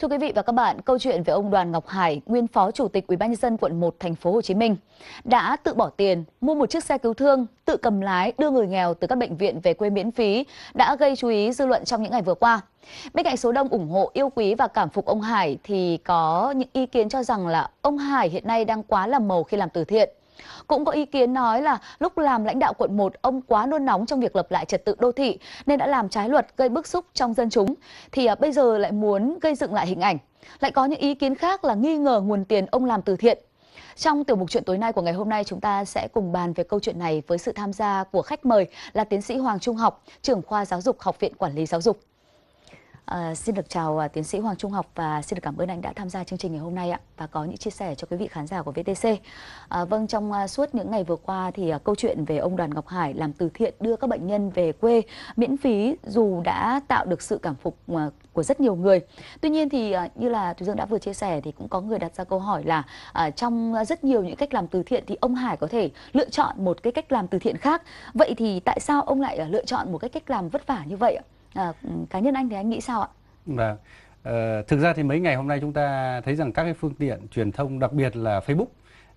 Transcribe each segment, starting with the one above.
Thưa quý vị và các bạn, câu chuyện về ông Đoàn Ngọc Hải, nguyên phó chủ tịch UBND quận 1 thành phố Hồ Chí Minh, đã tự bỏ tiền mua một chiếc xe cứu thương, tự cầm lái đưa người nghèo từ các bệnh viện về quê miễn phí đã gây chú ý dư luận trong những ngày vừa qua. Bên cạnh số đông ủng hộ, yêu quý và cảm phục ông Hải thì có những ý kiến cho rằng là ông Hải hiện nay đang quá là màu khi làm từ thiện. Cũng có ý kiến nói là lúc làm lãnh đạo quận 1, ông quá nôn nóng trong việc lập lại trật tự đô thị nên đã làm trái luật gây bức xúc trong dân chúng. Thì à, bây giờ lại muốn gây dựng lại hình ảnh. Lại có những ý kiến khác là nghi ngờ nguồn tiền ông làm từ thiện. Trong tiểu mục chuyện tối nay của ngày hôm nay chúng ta sẽ cùng bàn về câu chuyện này với sự tham gia của khách mời là tiến sĩ Hoàng Trung Học, trưởng khoa giáo dục Học viện Quản lý Giáo dục. Ờ, xin được chào à, tiến sĩ Hoàng Trung Học và xin được cảm ơn anh đã tham gia chương trình ngày hôm nay ạ và có những chia sẻ cho quý vị khán giả của VTC. À, ờ, vâng, trong à, suốt những ngày vừa qua thì à, câu chuyện về ông Đoàn Ngọc Hải làm từ thiện đưa các bệnh nhân về quê miễn phí dù đã tạo được sự cảm phục à, của rất nhiều người. Tuy nhiên thì à, như là thủy Dương đã vừa chia sẻ thì cũng có người đặt ra câu hỏi là à, trong rất nhiều những cách làm từ thiện thì ông Hải có thể lựa chọn một cái cách làm từ thiện khác. Vậy thì tại sao ông lại à, lựa chọn một cái cách làm vất vả như vậy ạ? À, cá nhân anh thì anh nghĩ sao ạ? Vâng. À, thực ra thì mấy ngày hôm nay chúng ta thấy rằng các cái phương tiện truyền thông đặc biệt là Facebook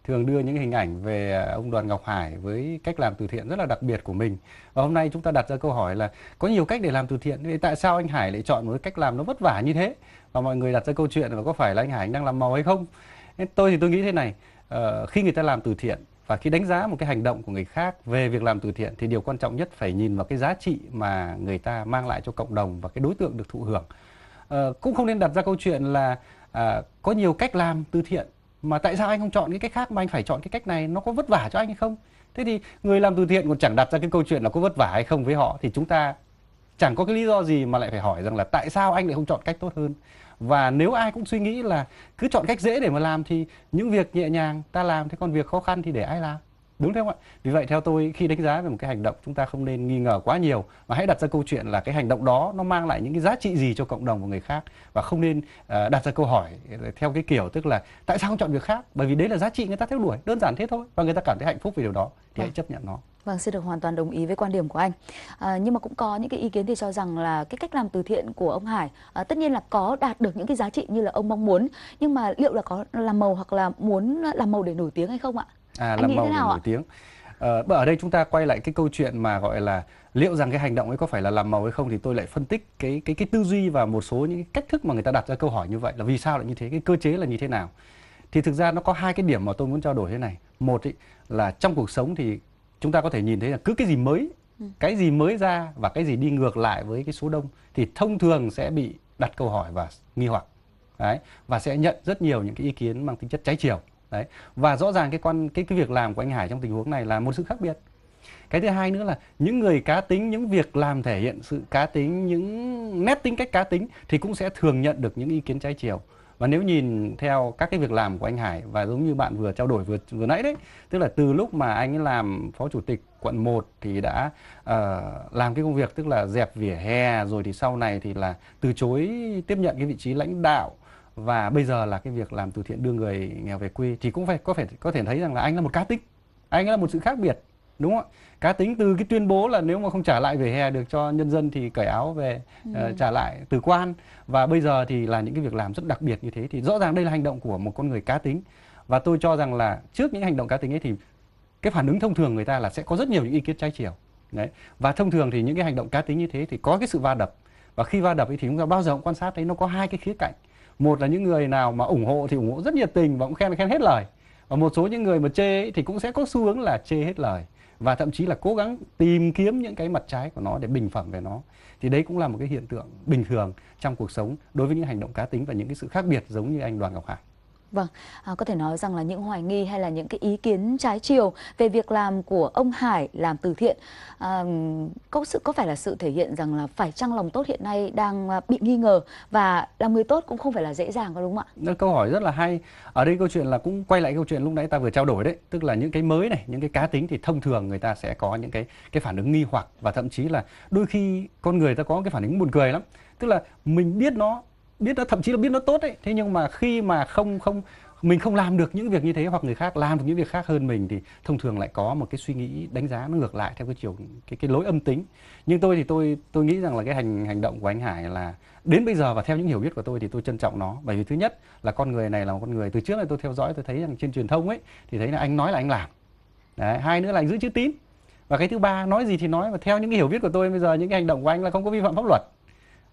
thường đưa những hình ảnh về ờ, ông Đoàn Ngọc Hải với cách làm từ thiện rất là đặc biệt của mình. Và hôm nay chúng ta đặt ra câu hỏi là có nhiều cách để làm từ thiện, vậy tại sao anh Hải lại chọn một cách làm nó vất vả như thế? Và mọi người đặt ra câu chuyện là có phải là anh Hải đang làm màu hay không? Tôi thì tôi nghĩ thế này, khi người ta làm từ thiện và khi đánh giá một cái hành động của người khác về việc làm từ thiện thì điều quan trọng nhất phải nhìn vào cái giá trị mà người ta mang lại cho cộng đồng và cái đối tượng được thụ hưởng à, cũng không nên đặt ra câu chuyện là à, có nhiều cách làm từ thiện mà tại sao anh không chọn cái cách khác mà anh phải chọn cái cách này nó có vất vả cho anh hay không thế thì người làm từ thiện còn chẳng đặt ra cái câu chuyện là có vất vả hay không với họ thì chúng ta chẳng có cái lý do gì mà lại phải hỏi rằng là tại sao anh lại không chọn cách tốt hơn và nếu ai cũng suy nghĩ là cứ chọn cách dễ để mà làm thì những việc nhẹ nhàng ta làm thế còn việc khó khăn thì để ai làm Đúng thế không ạ? Vì vậy theo tôi khi đánh giá về một cái hành động chúng ta không nên nghi ngờ quá nhiều mà hãy đặt ra câu chuyện là cái hành động đó nó mang lại những cái giá trị gì cho cộng đồng và người khác và không nên uh, đặt ra câu hỏi ờ, theo cái kiểu tức là tại sao không chọn việc khác? Bởi vì đấy là giá trị người ta theo đuổi, đơn giản thế thôi và người ta cảm thấy hạnh phúc vì điều đó thì à. hãy vâng. chấp nhận nó. Vâng, xin được hoàn toàn đồng ý với quan điểm của anh. À, nhưng mà cũng có những cái ý kiến thì cho rằng là cái cách làm từ thiện của ông Hải à, tất nhiên là có đạt được những cái giá trị như là ông mong muốn, nhưng mà liệu là có làm màu hoặc là muốn làm màu để nổi tiếng hay không ạ? à làm màu để nổi tiếng Ờ, ở đây chúng ta quay lại cái câu chuyện mà gọi là liệu rằng cái hành động ấy có phải là làm màu hay không thì tôi lại phân tích cái cái cái tư duy và một số những cách thức mà người ta đặt ra câu hỏi như vậy là vì sao lại như thế cái cơ chế là như thế nào thì thực ra nó có hai cái điểm mà tôi muốn trao đổi thế này một ý, là trong cuộc sống thì chúng ta có thể nhìn thấy là cứ cái gì mới ừ. cái gì mới ra và cái gì đi ngược lại với cái số đông thì thông thường sẽ bị đặt câu hỏi và nghi hoặc đấy và sẽ nhận rất nhiều những cái ý kiến mang tính chất trái chiều đấy và rõ ràng cái con cái cái việc làm của anh Hải trong tình huống này là một sự khác biệt cái thứ hai nữa là những người cá tính những việc làm thể hiện sự cá tính những nét tính cách cá tính thì cũng sẽ thường nhận được những ý kiến trái chiều và nếu nhìn theo các cái việc làm của anh Hải và giống như bạn vừa trao đổi vừa vừa nãy đấy tức là từ lúc mà anh ấy làm phó chủ tịch quận 1 thì đã uh, làm cái công việc tức là dẹp vỉa hè rồi thì sau này thì là từ chối tiếp nhận cái vị trí lãnh đạo và bây giờ là cái việc làm từ thiện đưa người nghèo về quê thì cũng phải có thể có thể thấy rằng là anh là một cá tính anh là một sự khác biệt đúng không ạ cá tính từ cái tuyên bố là nếu mà không trả lại về hè được cho nhân dân thì cởi áo về ờ, ừ. uh, trả lại từ quan và bây giờ thì là những cái việc làm rất đặc biệt như thế thì rõ ràng đây là hành động của một con người cá tính và tôi cho rằng là trước những hành động cá tính ấy thì cái phản ứng thông thường người ta là sẽ có rất nhiều những ý kiến trái chiều đấy và thông thường thì những cái hành động cá tính như thế thì có cái sự va đập và khi va đập ấy thì chúng ta bao giờ cũng quan sát thấy nó có hai cái khía cạnh một là những người nào mà ủng hộ thì ủng hộ rất nhiệt tình và cũng khen khen hết lời và một số những người mà chê ấy, thì cũng sẽ có xu hướng là chê hết lời và thậm chí là cố gắng tìm kiếm những cái mặt trái của nó để bình phẩm về nó thì đấy cũng là một cái hiện tượng bình thường trong cuộc sống đối với những hành động cá tính và những cái sự khác biệt giống như anh Đoàn Ngọc Hải Vâng, à, có thể nói rằng là những hoài nghi hay là những cái ý kiến trái chiều về việc làm của ông Hải làm từ thiện à, có sự có phải là sự thể hiện rằng là phải chăng lòng tốt hiện nay đang à, bị nghi ngờ và làm người tốt cũng không phải là dễ dàng có đúng không ạ? Dạ, câu hỏi rất là hay. Ở đây câu chuyện là cũng quay lại câu chuyện lúc nãy ta vừa trao đổi đấy, tức là những cái mới này, những cái cá tính thì thông thường người ta sẽ có những cái cái phản ứng nghi hoặc và thậm chí là đôi khi con người ta có cái phản ứng buồn cười lắm. Tức là mình biết nó biết nó thậm chí là biết nó tốt đấy thế nhưng mà khi mà không không mình không làm được những việc như thế hoặc người khác làm được những việc khác hơn mình thì thông thường lại có một cái suy nghĩ đánh giá nó ngược lại theo cái chiều cái cái lối âm tính nhưng tôi thì tôi tôi nghĩ rằng là cái hành hành động của anh Hải là đến bây giờ và theo những hiểu biết của tôi thì tôi trân trọng nó bởi vì thứ nhất là con người này là một con người từ trước là tôi theo dõi tôi thấy rằng trên truyền thông ấy thì thấy là anh nói là anh làm Đấy, hai nữa là anh giữ chữ tín và cái thứ ba nói gì thì nói và theo những cái hiểu biết của tôi bây giờ những cái hành động của anh là không có vi phạm pháp luật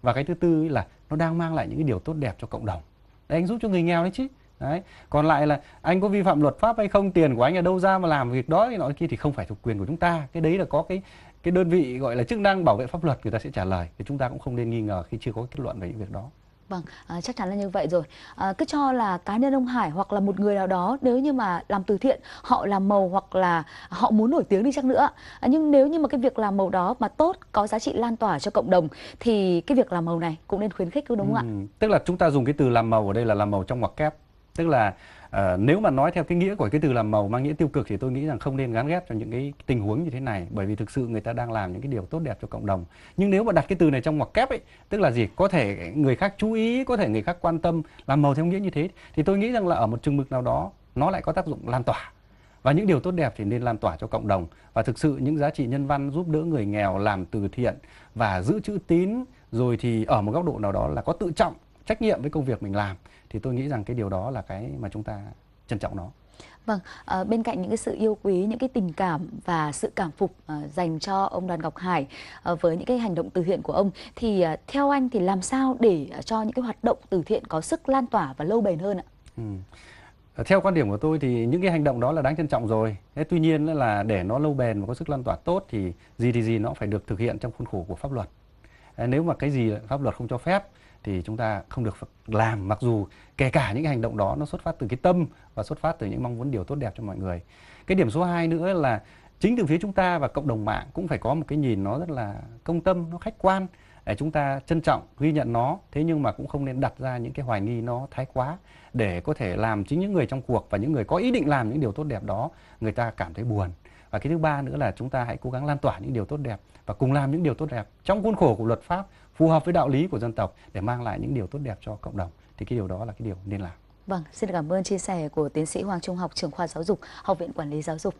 và cái thứ tư là nó đang mang lại những cái điều tốt đẹp cho cộng đồng đấy anh giúp cho người nghèo đấy chứ đấy còn lại là anh có vi phạm luật pháp hay không tiền của anh ở đâu ra mà làm việc đó cái nọ kia thì không phải thuộc quyền của chúng ta cái đấy là có cái cái đơn vị gọi là chức năng bảo vệ pháp luật người ta sẽ trả lời thì chúng ta cũng không nên nghi ngờ khi chưa có kết luận về những việc đó Vâng, à, chắc chắn là như vậy rồi. À, cứ cho là cá nhân ông Hải hoặc là một người nào đó nếu như mà làm từ thiện, họ làm màu hoặc là họ muốn nổi tiếng đi chăng nữa. À, nhưng nếu như mà cái việc làm màu đó mà tốt, có giá trị lan tỏa cho cộng đồng thì cái việc làm màu này cũng nên khuyến khích đúng không ừ, ạ? Tức là chúng ta dùng cái từ làm màu ở đây là làm màu trong ngoặc kép tức là ờ, nếu mà nói theo cái nghĩa của cái từ làm màu mang nghĩa tiêu cực thì tôi nghĩ rằng không nên gắn ghép cho những cái tình huống như thế này bởi vì thực sự người ta đang làm những cái điều tốt đẹp cho cộng đồng nhưng nếu mà đặt cái từ này trong ngoặc kép ấy tức là gì có thể người khác chú ý có thể người khác quan tâm làm màu theo nghĩa như thế thì tôi nghĩ rằng là ở một chừng mực nào đó nó lại có tác dụng lan tỏa và những điều tốt đẹp thì nên lan tỏa cho cộng đồng và thực sự những giá trị nhân văn giúp đỡ người nghèo làm từ thiện và giữ chữ tín rồi thì ở một góc độ nào đó là có tự trọng trách nhiệm với công việc mình làm thì tôi nghĩ rằng cái điều đó là cái mà chúng ta trân trọng nó Vâng, à, bên cạnh những cái sự yêu quý, những cái tình cảm và sự cảm phục à, dành cho ông Đoàn Ngọc Hải à, với những cái hành động từ thiện của ông thì à, theo anh thì làm sao để cho những cái hoạt động từ thiện có sức lan tỏa và lâu bền hơn ạ? Ừ. Theo quan điểm của tôi thì những cái hành động đó là đáng trân trọng rồi. Thế tuy nhiên là để nó lâu bền và có sức lan tỏa tốt thì gì thì gì nó phải được thực hiện trong khuôn khổ của pháp luật. Ờ, nếu mà cái gì pháp luật không cho phép thì chúng ta không được làm mặc dù kể cả những hành động đó nó xuất phát từ cái tâm và xuất phát từ những mong muốn điều tốt đẹp cho mọi người cái điểm số 2 nữa là chính từ phía chúng ta và cộng đồng mạng cũng phải có một cái nhìn nó rất là công tâm nó khách quan để chúng ta trân trọng ghi nhận nó thế nhưng mà cũng không nên đặt ra những cái hoài nghi nó thái quá để có thể làm chính những người trong cuộc và những người có ý định làm những điều tốt đẹp đó người ta cảm thấy buồn và cái thứ ba nữa là chúng ta hãy cố gắng lan tỏa những điều tốt đẹp và cùng làm những điều tốt đẹp trong khuôn khổ của luật pháp phù hợp với đạo lý của dân tộc để mang lại những điều tốt đẹp cho cộng đồng thì cái điều đó là cái điều nên làm vâng xin cảm ơn chia sẻ của tiến sĩ Hoàng Trung Học trưởng khoa giáo dục học viện quản lý giáo dục